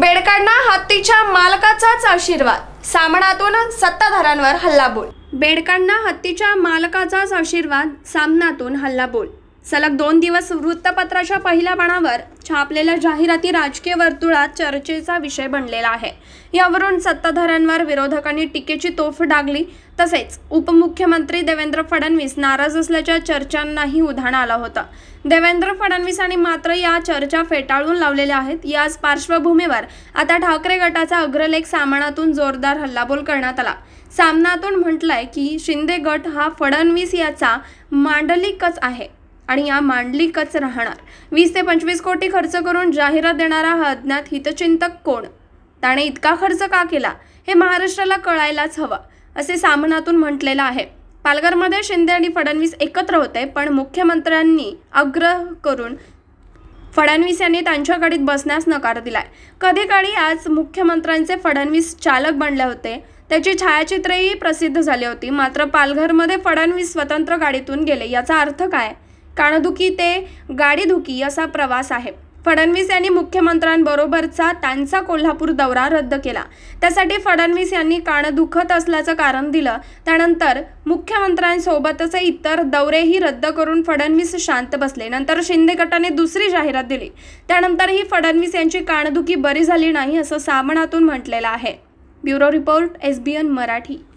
बेडकांना हत्तीच्या मालकाचाच आशीर्वाद सामनातून सत्ताधाऱ्यांवर हल्लाबोल बेडकांना हत्तीच्या मालकाचाच आशीर्वाद सामनातून हल्लाबोल सलग दोन दिवस वृत्तपत्राच्या पहिल्या बाणावर छापलेल्या जाहिराती राजकीय वर्तुळात चर्चेचा विषय बनलेला आहे यावरून सत्ताधाऱ्यांवर विरोधकांनी टीकेची तोफ डागली तसेच उपमुख्यमंत्री देवेंद्र फडणवीस नाराज असल्याच्या चर्चांनाही उधाण आलं होतं देवेंद्र फडणवीसांनी मात्र या चर्चा फेटाळून लावलेल्या आहेत याच पार्श्वभूमीवर आता ठाकरे गटाचा अग्रलेख सामनातून जोरदार हल्लाबोल करण्यात आला सामनातून म्हटलंय की शिंदे गट हा फडणवीस याचा मांडलिकच आहे आणि या मांडलिकच राहणार वीस ते पंचवीस कोटी खर्च करून जाहिरात देणारा हा अज्ञात हितचिंतक कोण त्याने इतका खर्च का केला हे महाराष्ट्राला कळायलाच हवं असे सामनातून म्हटलेलं आहे पालघरमध्ये शिंदे आणि फडणवीस एकत्र होते पण मुख्यमंत्र्यांनी आग्रह करून फडणवीस यांनी त्यांच्या गाडीत बसण्यास नकार दिलाय कधी काळी आज मुख्यमंत्र्यांचे फडणवीस चालक बनले होते त्याची छायाचित्रेही प्रसिद्ध झाली होती मात्र पालघरमध्ये फडणवीस स्वतंत्र गाडीतून गेले याचा अर्थ काय कानदुखी ते गाडीदुखी असा प्रवास आहे फडणवीस यांनी मुख्यमंत्र्यांबरोबरचा त्यांचा कोल्हापूर दौरा रद्द केला त्यासाठी फडणवीस यांनी कान दुखत असल्याचं कारण दिलं त्यानंतर मुख्यमंत्र्यांसोबतच इतर दौरेही रद्द करून फडणवीस शांत बसले नंतर शिंदे गटाने दुसरी जाहिरात दिली त्यानंतरही फडणवीस यांची कानदुखी बरी झाली नाही असं सामनातून म्हटलेलं आहे ब्युरो रिपोर्ट एसबीएन मराठी